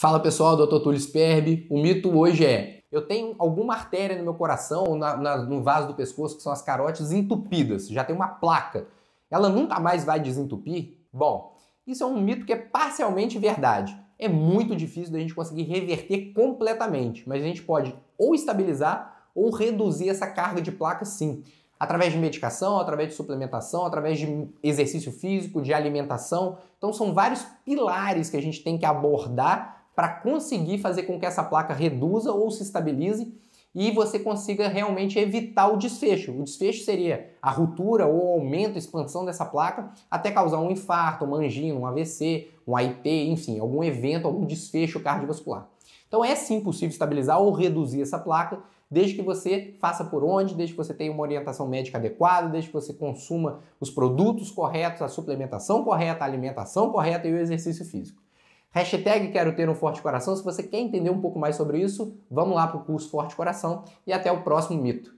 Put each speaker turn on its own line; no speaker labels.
Fala pessoal, doutor Túlio Sperbe, O mito hoje é: eu tenho alguma artéria no meu coração ou na, na, no vaso do pescoço, que são as carótidas, entupidas, já tem uma placa. Ela nunca mais vai desentupir? Bom, isso é um mito que é parcialmente verdade. É muito difícil da gente conseguir reverter completamente, mas a gente pode ou estabilizar ou reduzir essa carga de placa sim. Através de medicação, através de suplementação, através de exercício físico, de alimentação. Então, são vários pilares que a gente tem que abordar para conseguir fazer com que essa placa reduza ou se estabilize e você consiga realmente evitar o desfecho. O desfecho seria a ruptura ou aumento, expansão dessa placa até causar um infarto, uma angina, um AVC, um AIT, enfim, algum evento, algum desfecho cardiovascular. Então é sim possível estabilizar ou reduzir essa placa, desde que você faça por onde, desde que você tenha uma orientação médica adequada, desde que você consuma os produtos corretos, a suplementação correta, a alimentação correta e o exercício físico. Hashtag quero ter um forte coração. Se você quer entender um pouco mais sobre isso, vamos lá para o curso Forte Coração e até o próximo mito.